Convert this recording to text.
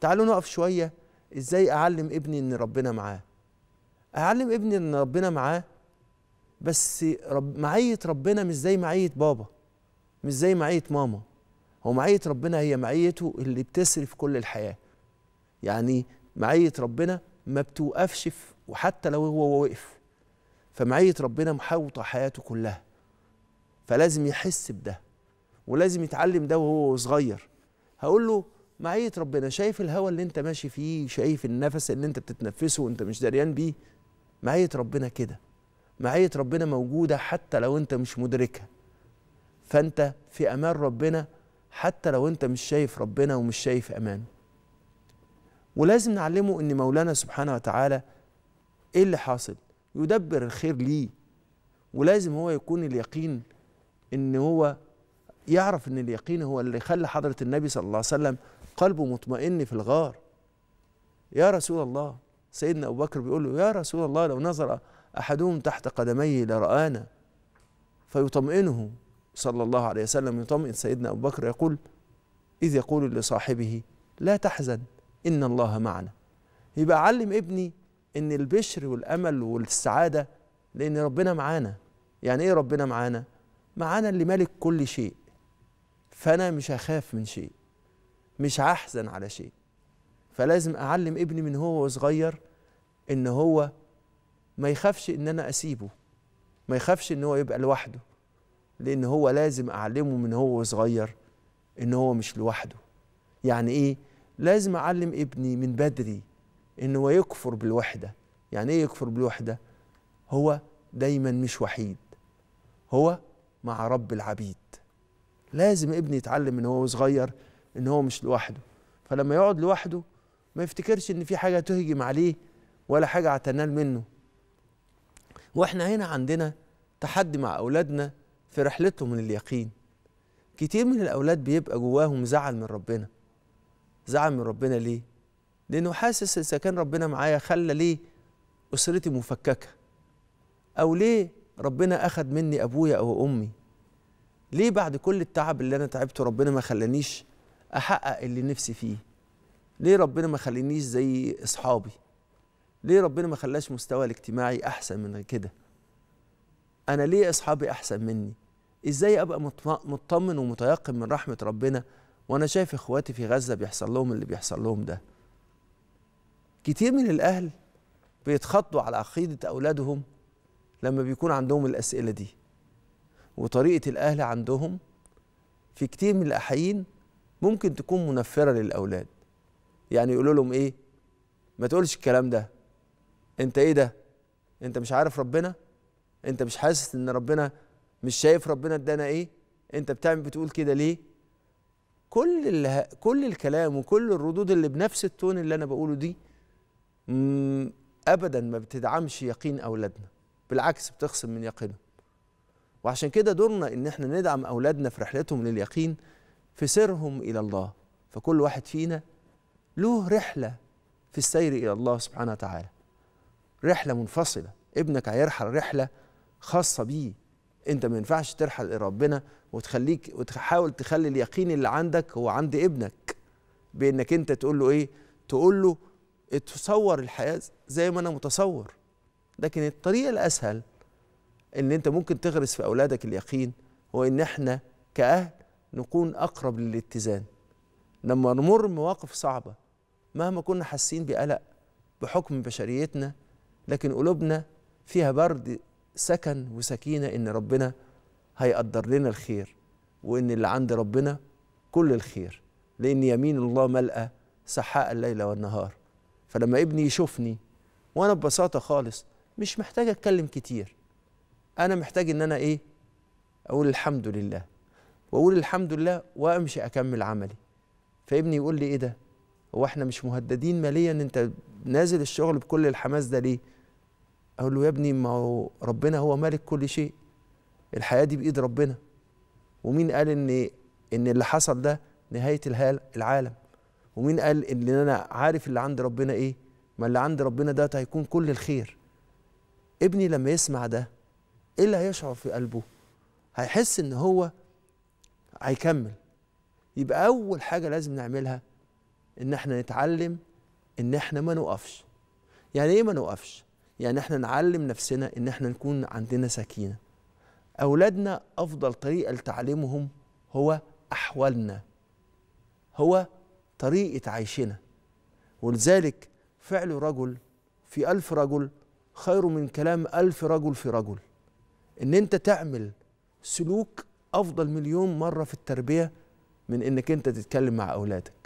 تعالوا نقف شويه ازاي اعلم ابني ان ربنا معاه اعلم ابني ان ربنا معاه بس رب معيه ربنا مش زي معيه بابا مش زي معيه ماما هو معيه ربنا هي معيته اللي بتسرف كل الحياه يعني معيه ربنا ما بتوقفش وحتى لو هو وقف فمعيه ربنا محوطه حياته كلها فلازم يحس بده ولازم يتعلم ده وهو صغير هقول له معية ربنا شايف الهوى اللي انت ماشي فيه شايف النفس اللي انت بتتنفسه وانت مش دريان بيه معية ربنا كده معية ربنا موجودة حتى لو انت مش مدركها فانت في امان ربنا حتى لو انت مش شايف ربنا ومش شايف امانه ولازم نعلمه ان مولانا سبحانه وتعالى ايه اللي حاصل يدبر الخير ليه ولازم هو يكون اليقين ان هو يعرف ان اليقين هو اللي خلى حضره النبي صلى الله عليه وسلم قلبه مطمئن في الغار يا رسول الله سيدنا أبو بكر بيقول له يا رسول الله لو نظر أحدهم تحت قدمي لرآنا فيطمئنه صلى الله عليه وسلم يطمئن سيدنا أبو بكر يقول إذ يقول لصاحبه لا تحزن إن الله معنا يبقى علم ابني إن البشر والأمل والسعادة لأن ربنا معانا يعني إيه ربنا معانا؟ معانا اللي ملك كل شيء فأنا مش هخاف من شيء مش هحزن على شيء فلازم اعلم ابني من هو صغير ان هو ما يخافش ان انا اسيبه ما يخافش ان هو يبقى لوحده لان هو لازم اعلمه من هو صغير ان هو مش لوحده يعني ايه لازم اعلم ابني من بدري ان هو يكفر بالوحده يعني ايه يكفر بالوحده هو دايما مش وحيد هو مع رب العبيد لازم ابني يتعلم من هو صغير ان هو مش لوحده فلما يقعد لوحده ما يفتكرش ان في حاجه تهجم عليه ولا حاجه عتنال منه واحنا هنا عندنا تحدي مع اولادنا في رحلتهم من اليقين كتير من الاولاد بيبقى جواهم زعل من ربنا زعل من ربنا ليه لانه حاسس اذا كان ربنا معايا خلى ليه اسرتي مفككه او ليه ربنا اخذ مني ابويا او امي ليه بعد كل التعب اللي انا تعبته ربنا ما خلانيش احقق اللي نفسي فيه ليه ربنا ما خلينيش زي اصحابي ليه ربنا ما خلاش مستوى الاجتماعي احسن من كده انا ليه اصحابي احسن مني ازاي ابقى مطمن ومتيقن من رحمه ربنا وانا شايف اخواتي في غزه بيحصل لهم اللي بيحصل لهم ده كتير من الاهل بيتخضوا على عقيده اولادهم لما بيكون عندهم الاسئله دي وطريقه الاهل عندهم في كتير من الاحيين ممكن تكون منفره للاولاد يعني يقولوا لهم ايه ما تقولش الكلام ده انت ايه ده انت مش عارف ربنا انت مش حاسس ان ربنا مش شايف ربنا ادانا ايه انت بتعمل بتقول كده ليه كل ال... كل الكلام وكل الردود اللي بنفس التون اللي انا بقوله دي ابدا ما بتدعمش يقين اولادنا بالعكس بتخصم من يقينهم وعشان كده دورنا ان احنا ندعم اولادنا في رحلتهم لليقين في سيرهم الى الله فكل واحد فينا له رحله في السير الى الله سبحانه وتعالى رحله منفصله ابنك هيرحل رحله خاصه بيه انت ما ينفعش ترحل الى ربنا وتخليك وتحاول تخلي اليقين اللي عندك هو عند ابنك بانك انت تقول له ايه تقول له تصور الحياه زي ما انا متصور لكن الطريقه الاسهل ان انت ممكن تغرس في اولادك اليقين هو ان احنا كاهل نكون أقرب للاتزان لما نمر مواقف صعبة مهما كنا حاسين بقلق بحكم بشريتنا لكن قلوبنا فيها برد سكن وسكينة إن ربنا هيقدر لنا الخير وإن اللي عند ربنا كل الخير لأن يمين الله ملأة سحاء الليل والنهار فلما ابني يشوفني وأنا ببساطة خالص مش محتاج أتكلم كتير أنا محتاج إن أنا إيه أقول الحمد لله واقول الحمد لله وامشي اكمل عملي فابني يقول لي ايه ده هو احنا مش مهددين ماليا انت نازل الشغل بكل الحماس ده ليه اقول له يا ابني ما هو ربنا هو مالك كل شيء الحياه دي بايد ربنا ومين قال ان ان اللي حصل ده نهايه العالم ومين قال ان انا عارف اللي عند ربنا ايه ما اللي عند ربنا ده هيكون كل الخير ابني لما يسمع ده ايه اللي هيشعر في قلبه هيحس ان هو هيكمل يبقى اول حاجه لازم نعملها ان احنا نتعلم ان احنا ما نوقفش يعني ايه ما نوقفش يعني احنا نعلم نفسنا ان احنا نكون عندنا سكينه اولادنا افضل طريقه لتعليمهم هو احوالنا هو طريقه عيشنا ولذلك فعل رجل في ألف رجل خير من كلام ألف رجل في رجل إن أنت تعمل سلوك افضل مليون مره في التربيه من انك انت تتكلم مع اولادك